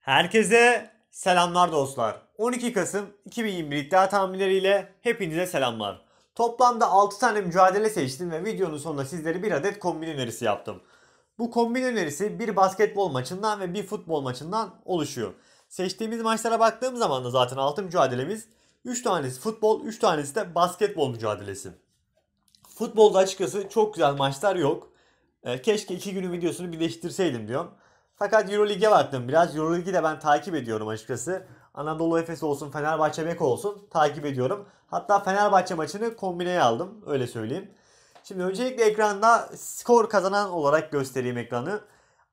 Herkese selamlar dostlar. 12 Kasım 2021 iddia tahminleriyle hepinize selamlar. Toplamda 6 tane mücadele seçtim ve videonun sonunda sizlere bir adet kombin önerisi yaptım. Bu kombin önerisi bir basketbol maçından ve bir futbol maçından oluşuyor. Seçtiğimiz maçlara baktığım zaman da zaten 6 mücadelemiz 3 tanesi futbol, 3 tanesi de basketbol mücadelesi. Futbolda açıkçası çok güzel maçlar yok. Ee, keşke iki günün videosunu birleştirseydim diyorum. Fakat Euroleague'e baktım biraz. Euroleague'i de ben takip ediyorum açıkçası. Anadolu Efes olsun, Fenerbahçe Beko olsun takip ediyorum. Hatta Fenerbahçe maçını kombineye aldım öyle söyleyeyim. Şimdi öncelikle ekranda skor kazanan olarak göstereyim ekranı.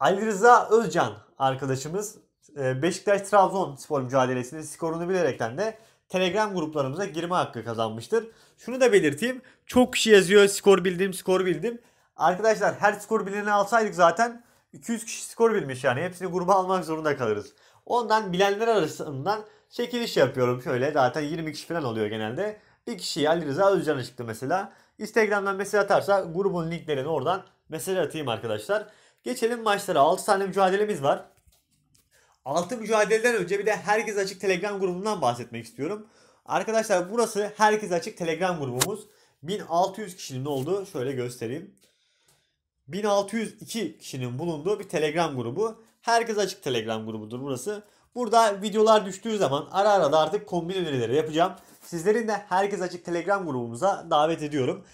Ali Rıza Özcan arkadaşımız e, Beşiktaş Trabzon spor mücadelesinin skorunu bilerekten de Telegram gruplarımıza girme hakkı kazanmıştır. Şunu da belirteyim. Çok kişi yazıyor skor bildim skor bildim. Arkadaşlar her skor bileni alsaydık zaten 200 kişi skor bilmiş yani. Hepsini gruba almak zorunda kalırız. Ondan bilenler arasından çekiliş yapıyorum şöyle. Zaten 20 kişi falan oluyor genelde. Bir kişiyi Ali Rıza Özcan'a çıktı mesela. Instagram'dan mesaj atarsa grubun linklerini oradan mesaj atayım arkadaşlar. Geçelim maçlara. 6 tane mücadelemiz var. 6 mücadeleden önce bir de herkes açık Telegram grubundan bahsetmek istiyorum. Arkadaşlar burası herkes açık Telegram grubumuz. 1600 kişinin oldu. Şöyle göstereyim. 1602 kişinin bulunduğu bir Telegram grubu. Herkes açık Telegram grubudur burası. Burada videolar düştüğü zaman ara ara da artık kombin önerileri yapacağım. Sizlerin de herkes açık Telegram grubumuza davet ediyorum.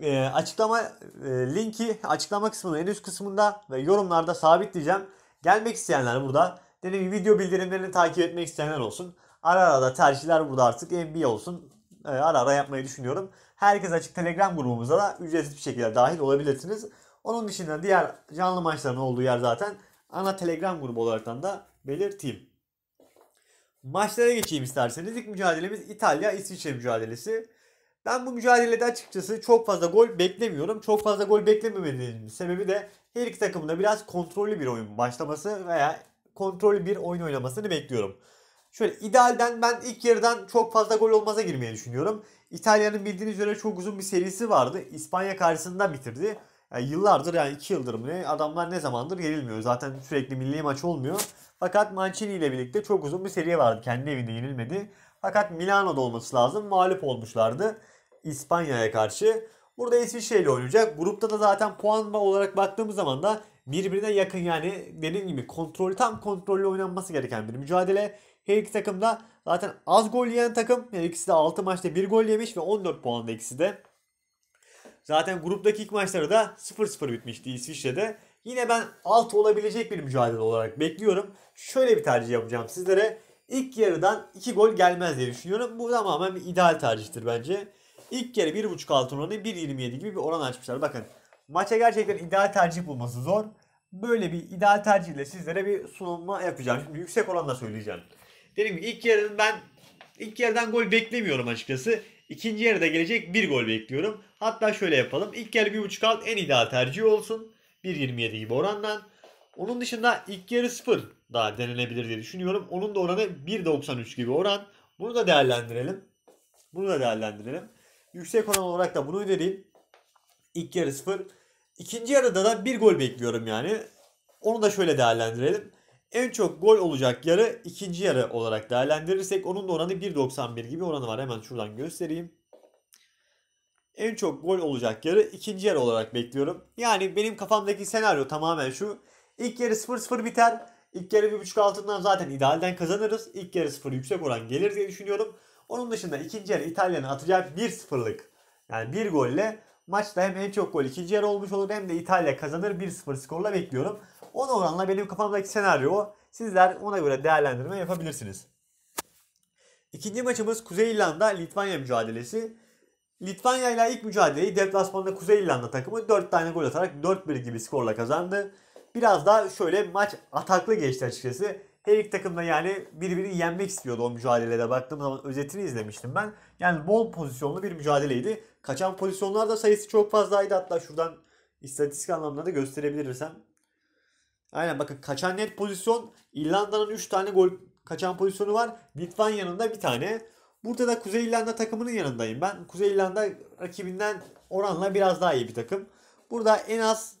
E, açıklama e, linki açıklama kısmının en üst kısmında ve yorumlarda sabitleyeceğim. Gelmek isteyenler burada. Dediğim gibi video bildirimlerini takip etmek isteyenler olsun. Ara ara da tercihler burada artık NBA olsun. E, ara ara yapmayı düşünüyorum. Herkes açık Telegram grubumuza da ücretsiz bir şekilde dahil olabilirsiniz. Onun dışında diğer canlı maçların olduğu yer zaten ana Telegram grubu olaraktan da belirteyim. Maçlara geçeyim isterseniz. İlk mücadelemiz İtalya-İsviçre mücadelesi. Ben bu mücadelede açıkçası çok fazla gol beklemiyorum. Çok fazla gol beklememediğim sebebi de her iki takımın da biraz kontrollü bir oyun başlaması veya kontrollü bir oyun oynamasını bekliyorum. Şöyle idealden ben ilk yarıdan çok fazla gol olmaza girmeyi düşünüyorum. İtalya'nın bildiğiniz üzere çok uzun bir serisi vardı. İspanya karşısında bitirdi. Yani yıllardır yani 2 yıldır mı ne adamlar ne zamandır yenilmiyor. Zaten sürekli milli maç olmuyor. Fakat Mancini ile birlikte çok uzun bir seriye vardı. Kendi evinde yenilmedi. Fakat Milano'da olması lazım. Mağlup olmuşlardı İspanya'ya karşı. Burada İsviçre ile oynayacak. Grupta da zaten puan olarak baktığımız zaman da birbirine yakın yani dediğim gibi kontrol tam kontrollü oynanması gereken bir mücadele. Her iki takım da zaten az gol yiyen takım. Her ikisi de 6 maçta 1 gol yemiş ve 14 puanda ikisi de. Zaten gruptaki ilk maçları da 0-0 bitmişti İsviçre'de. Yine ben alt olabilecek bir mücadele olarak bekliyorum. Şöyle bir tercih yapacağım sizlere. İlk yarıdan 2 gol gelmez diye düşünüyorum. Bu tamamen bir ideal tercihtir bence. İlk yarı 1.5 altın oranı 1.27 gibi bir oran açmışlar. Bakın maça gerçekten ideal tercih bulması zor. Böyle bir ideal tercihle sizlere bir sunulma yapacağım. Şimdi yüksek oranla söyleyeceğim. Dedim ki ilk yarıdan ben ilk yarıdan gol beklemiyorum açıkçası. İkinci yarıda gelecek bir gol bekliyorum. Hatta şöyle yapalım. İlk yarı 1.5 alt en ideal tercih olsun. 1.27 gibi orandan. Onun dışında ilk yarı 0 daha denenebilir diye düşünüyorum. Onun da oranı 1.93 gibi oran. Bunu da değerlendirelim. Bunu da değerlendirelim. Yüksek oran olarak da bunu önereyim. İlk yarı 0. İkinci yarıda da bir gol bekliyorum yani. Onu da şöyle değerlendirelim. En çok gol olacak yarı ikinci yarı olarak değerlendirirsek onun da oranı 1.91 gibi oranı var. Hemen şuradan göstereyim. En çok gol olacak yarı ikinci yarı olarak bekliyorum. Yani benim kafamdaki senaryo tamamen şu. İlk yarı 0-0 biter. İlk yarı 1.5 altından zaten idealden kazanırız. İlk yarı 0 yüksek oran gelir diye düşünüyorum. Onun dışında ikinci yarı İtalya'nın atacağı 1-0'lık yani bir golle maçta hem en çok gol ikinci yarı olmuş olur hem de İtalya kazanır 1-0 skorla bekliyorum. 10 oranla benim kafamdaki senaryo Sizler ona göre değerlendirme yapabilirsiniz. İkinci maçımız Kuzey İrlanda Litvanya mücadelesi. Litvanya ile ilk mücadeleyi deplasmanda Kuzey İrlanda takımı 4 tane gol atarak 4-1 gibi skorla kazandı. Biraz daha şöyle maç ataklı geçti açıkçası. Her iki takım da yani birbirini yenmek istiyordu o mücadelede. Baktığım zaman özetini izlemiştim ben. Yani bol pozisyonlu bir mücadeleydi. Kaçan pozisyonlar da sayısı çok fazlaydı. Hatta şuradan istatistik anlamında da gösterebilirsem Aynen bakın kaçan net pozisyon İrlanda'nın 3 tane gol kaçan pozisyonu var. Litvanya'nın da bir tane. Burada da Kuzey İrlanda takımının yanındayım ben. Kuzey İrlanda rakibinden oranla biraz daha iyi bir takım. Burada en az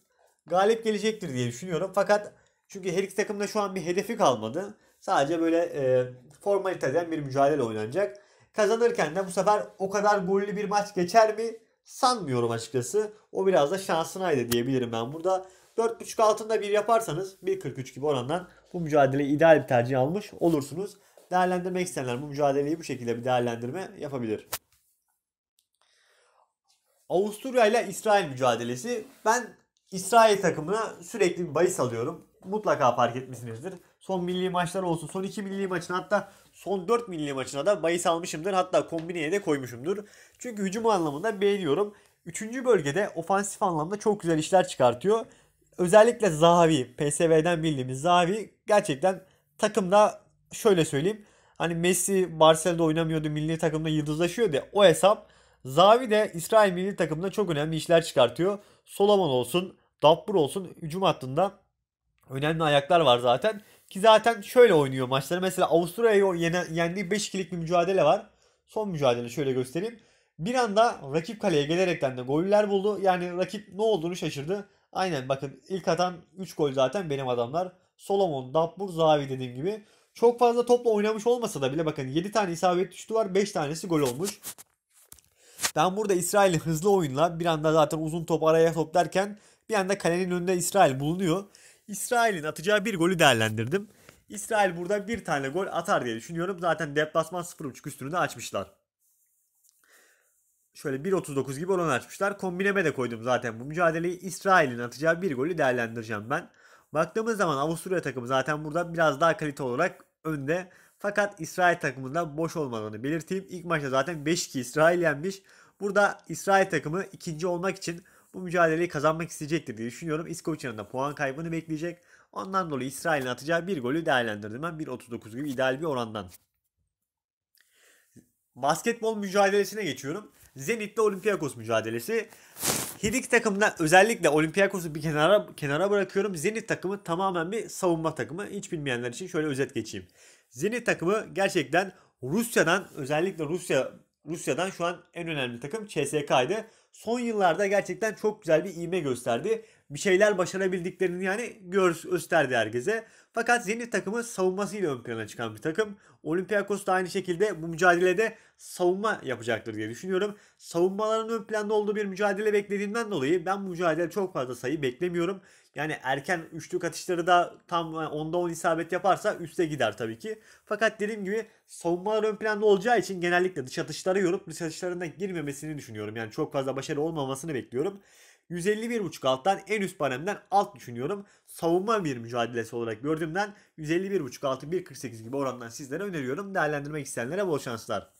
galip gelecektir diye düşünüyorum. Fakat çünkü her iki takım da şu an bir hedefi kalmadı. Sadece böyle e, formaliteden bir mücadele oynanacak. Kazanırken de bu sefer o kadar gollü bir maç geçer mi sanmıyorum açıkçası. O biraz da şansınaydı diyebilirim ben burada. 4.5 altında bir yaparsanız 1.43 gibi orandan bu mücadele ideal bir tercih almış olursunuz. Değerlendirmek isteyenler bu mücadeleyi bu şekilde bir değerlendirme yapabilir. Avusturya ile İsrail mücadelesi. Ben İsrail takımına sürekli bir bahis alıyorum. Mutlaka fark etmişsinizdir. Son milli maçlar olsun. Son 2 milli maçına hatta son 4 milli maçına da bahis almışımdır. Hatta kombineye de koymuşumdur. Çünkü hücum anlamında beğeniyorum. Üçüncü bölgede ofansif anlamda çok güzel işler çıkartıyor özellikle Zavi, PSV'den bildiğimiz Zavi gerçekten takımda şöyle söyleyeyim. Hani Messi Barcelona'da oynamıyordu, milli takımda yıldızlaşıyordu ya, o hesap. Zavi de İsrail milli takımında çok önemli işler çıkartıyor. Solomon olsun, Dabbur olsun hücum hattında önemli ayaklar var zaten. Ki zaten şöyle oynuyor maçları. Mesela Avusturya'yı yendiği 5 kilik bir mücadele var. Son mücadele şöyle göstereyim. Bir anda rakip kaleye gelerekten de goller buldu. Yani rakip ne olduğunu şaşırdı. Aynen bakın ilk atan 3 gol zaten benim adamlar. Solomon, Dabbur, Zavi dediğim gibi. Çok fazla topla oynamış olmasa da bile bakın 7 tane isabet düştü var 5 tanesi gol olmuş. Ben burada İsrail'in hızlı oyunla bir anda zaten uzun top araya top derken bir anda kalenin önünde İsrail bulunuyor. İsrail'in atacağı bir golü değerlendirdim. İsrail burada bir tane gol atar diye düşünüyorum. Zaten deplasman 0.5 üstünü de açmışlar şöyle 1.39 gibi oran açmışlar. Kombineme de koydum zaten bu mücadeleyi. İsrail'in atacağı bir golü değerlendireceğim ben. Baktığımız zaman Avusturya takımı zaten burada biraz daha kalite olarak önde. Fakat İsrail takımında boş olmadığını belirteyim. İlk maçta zaten 5-2 İsrail yenmiş. Burada İsrail takımı ikinci olmak için bu mücadeleyi kazanmak isteyecektir diye düşünüyorum. İskoçya'nın da puan kaybını bekleyecek. Ondan dolayı İsrail'in atacağı bir golü değerlendirdim ben. 1.39 gibi ideal bir orandan basketbol mücadelesine geçiyorum. Zenit'le Olympiakos mücadelesi. Her iki takımdan özellikle Olympiakos'u bir kenara kenara bırakıyorum. Zenit takımı tamamen bir savunma takımı. Hiç bilmeyenler için şöyle özet geçeyim. Zenit takımı gerçekten Rusya'dan özellikle Rusya Rusya'dan şu an en önemli takım CSK'ydı. Son yıllarda gerçekten çok güzel bir iğme gösterdi. Bir şeyler başarabildiklerini yani gösterdi herkese. Fakat Zenit takımı savunmasıyla ön plana çıkan bir takım. Olympiakos da aynı şekilde bu mücadelede savunma yapacaktır diye düşünüyorum. Savunmaların ön planda olduğu bir mücadele beklediğimden dolayı ben bu mücadele çok fazla sayı beklemiyorum. Yani erken üçlük atışları da tam e, onda 10 isabet yaparsa üste gider tabii ki. Fakat dediğim gibi savunmalar ön planda olacağı için genellikle dış atışları yorup dış atışlarına girmemesini düşünüyorum. Yani çok fazla başarı olmamasını bekliyorum. 151.5 alttan en üst panemden alt düşünüyorum. Savunma bir mücadelesi olarak gördüğümden 151.5 altı 1.48 gibi orandan sizlere öneriyorum. Değerlendirmek isteyenlere bol şanslar.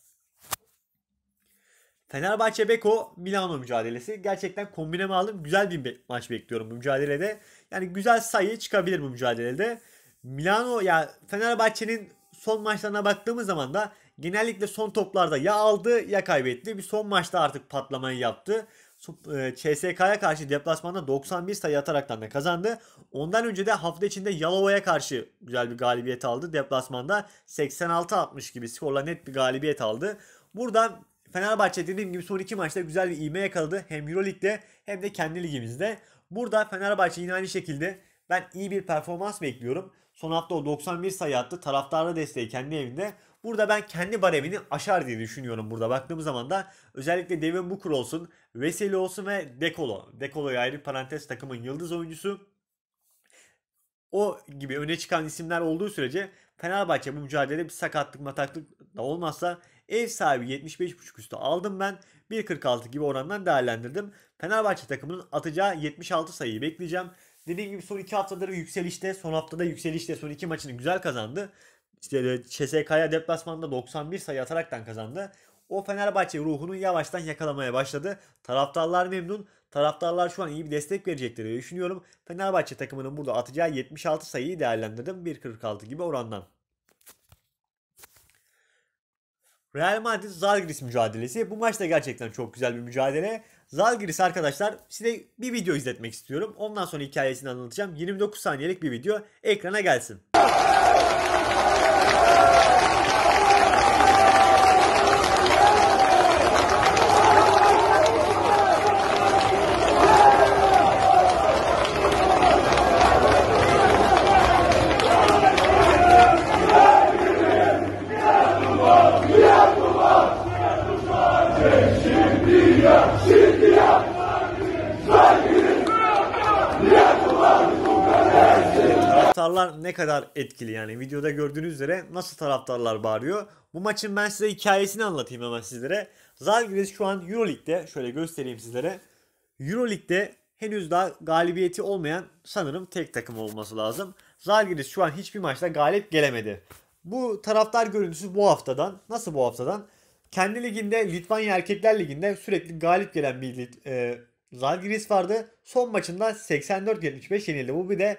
Fenerbahçe Beko Milano mücadelesi. Gerçekten kombine aldım. Güzel bir maç bekliyorum bu mücadelede. Yani güzel sayı çıkabilir bu mücadelede. Milano ya yani Fenerbahçe'nin son maçlarına baktığımız zaman da genellikle son toplarda ya aldı ya kaybetti. Bir son maçta artık patlamayı yaptı. E, CSK'ya karşı deplasmanda 91 sayı ataraktan da kazandı. Ondan önce de hafta içinde Yalova'ya karşı güzel bir galibiyet aldı. Deplasmanda 86-60 gibi skorla net bir galibiyet aldı. Buradan Fenerbahçe dediğim gibi son iki maçta güzel bir ivme yakaladı. Hem Euroleague'de hem de kendi ligimizde. Burada Fenerbahçe yine aynı şekilde ben iyi bir performans bekliyorum. Son hafta o 91 sayı attı. Taraftarda desteği kendi evinde. Burada ben kendi baremini aşar diye düşünüyorum burada. Baktığımız zaman da özellikle Devin Booker olsun, Veseli olsun ve Dekolo. Dekolo'yu ayrı parantez takımın yıldız oyuncusu. O gibi öne çıkan isimler olduğu sürece Fenerbahçe bu mücadelede bir sakatlık mataklık da olmazsa ev sahibi 75.5 üstü aldım ben. 1.46 gibi orandan değerlendirdim. Fenerbahçe takımının atacağı 76 sayıyı bekleyeceğim. Dediğim gibi son 2 haftadır yükselişte. Son haftada yükselişte. Son 2 maçını güzel kazandı. İşte CSK'ya e, deplasmanda 91 sayı ataraktan kazandı. O Fenerbahçe ruhunu yavaştan yakalamaya başladı. Taraftarlar memnun. Taraftarlar şu an iyi bir destek verecekleri düşünüyorum. Fenerbahçe takımının burada atacağı 76 sayıyı değerlendirdim. 1.46 gibi orandan. Real Madrid Zalgiris mücadelesi. Bu maçta gerçekten çok güzel bir mücadele. Zalgiris arkadaşlar size bir video izletmek istiyorum. Ondan sonra hikayesini anlatacağım. 29 saniyelik bir video ekrana gelsin. taraftarlar ne kadar etkili yani videoda gördüğünüz üzere nasıl taraftarlar bağırıyor. Bu maçın ben size hikayesini anlatayım hemen sizlere. Zalgiris şu an Euroleague'de şöyle göstereyim sizlere. Euroleague'de henüz daha galibiyeti olmayan sanırım tek takım olması lazım. Zalgiris şu an hiçbir maçta galip gelemedi. Bu taraftar görüntüsü bu haftadan. Nasıl bu haftadan? Kendi liginde Litvanya Erkekler Ligi'nde sürekli galip gelen bir e, Zalgiris vardı. Son maçında 84-75 yenildi. Bu bir de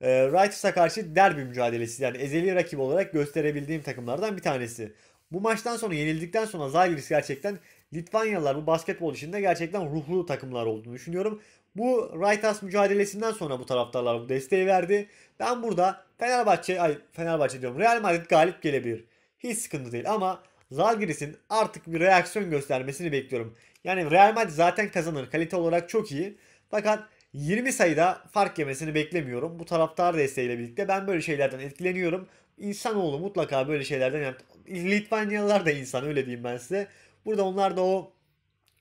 e, ee, Wrights'a karşı derbi mücadelesi yani ezeli rakip olarak gösterebildiğim takımlardan bir tanesi. Bu maçtan sonra yenildikten sonra Zalgiris gerçekten Litvanyalılar bu basketbol işinde gerçekten ruhlu takımlar olduğunu düşünüyorum. Bu Wrightas mücadelesinden sonra bu taraftarlar bu desteği verdi. Ben burada Fenerbahçe, ay Fenerbahçe diyorum Real Madrid galip gelebilir. Hiç sıkıntı değil ama Zalgiris'in artık bir reaksiyon göstermesini bekliyorum. Yani Real Madrid zaten kazanır. Kalite olarak çok iyi. Fakat 20 sayıda fark yemesini beklemiyorum. Bu taraftar desteğiyle birlikte ben böyle şeylerden etkileniyorum. İnsanoğlu mutlaka böyle şeylerden yani Litvanyalılar da insan öyle diyeyim ben size. Burada onlar da o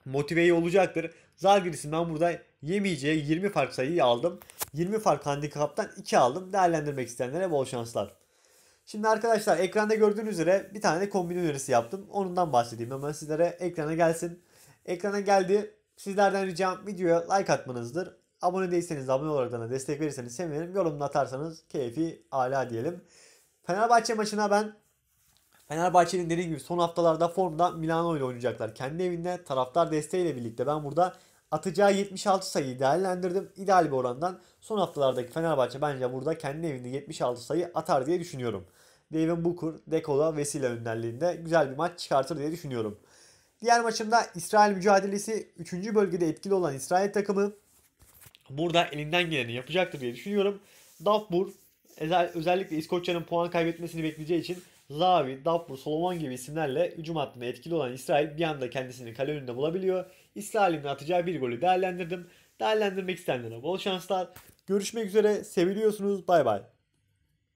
motiveyi olacaktır. Zalgiris'in ben burada yemeyeceği 20 fark sayıyı aldım. 20 fark handikaptan 2 aldım. Değerlendirmek isteyenlere bol şanslar. Şimdi arkadaşlar ekranda gördüğünüz üzere bir tane de kombin önerisi yaptım. Onundan bahsedeyim hemen sizlere ekrana gelsin. Ekrana geldi. Sizlerden ricam videoya like atmanızdır. Abone değilseniz abone olarak da destek verirseniz sevinirim. Yorumunu atarsanız keyfi ala diyelim. Fenerbahçe maçına ben Fenerbahçe'nin dediğim gibi son haftalarda formda Milano ile oynayacaklar. Kendi evinde taraftar desteğiyle birlikte ben burada atacağı 76 sayıyı değerlendirdim. İdeal bir orandan son haftalardaki Fenerbahçe bence burada kendi evinde 76 sayı atar diye düşünüyorum. Devin Booker, Dekola, Vesile önderliğinde güzel bir maç çıkartır diye düşünüyorum. Diğer maçımda İsrail mücadelesi 3. bölgede etkili olan İsrail takımı burada elinden geleni yapacaktır diye düşünüyorum. Dafbur özellikle İskoçya'nın puan kaybetmesini bekleyeceği için Lavi, Dafbur, Solomon gibi isimlerle hücum hattında etkili olan İsrail bir anda kendisini kale önünde bulabiliyor. İsrail'in atacağı bir golü değerlendirdim. Değerlendirmek isteyenlere bol şanslar. Görüşmek üzere. Seviliyorsunuz. Bay bay.